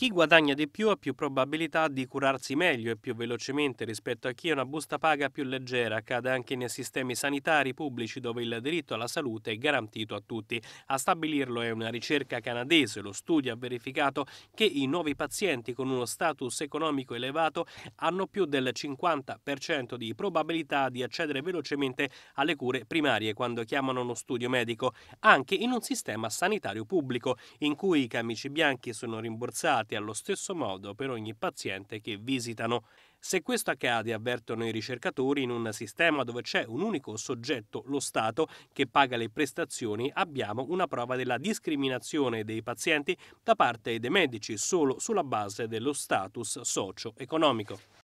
Chi guadagna di più ha più probabilità di curarsi meglio e più velocemente rispetto a chi ha una busta paga più leggera. Accade anche nei sistemi sanitari pubblici dove il diritto alla salute è garantito a tutti. A stabilirlo è una ricerca canadese. Lo studio ha verificato che i nuovi pazienti con uno status economico elevato hanno più del 50% di probabilità di accedere velocemente alle cure primarie quando chiamano uno studio medico, anche in un sistema sanitario pubblico in cui i camici bianchi sono rimborsati trattati allo stesso modo per ogni paziente che visitano. Se questo accade, avvertono i ricercatori, in un sistema dove c'è un unico soggetto, lo Stato, che paga le prestazioni, abbiamo una prova della discriminazione dei pazienti da parte dei medici solo sulla base dello status socio-economico.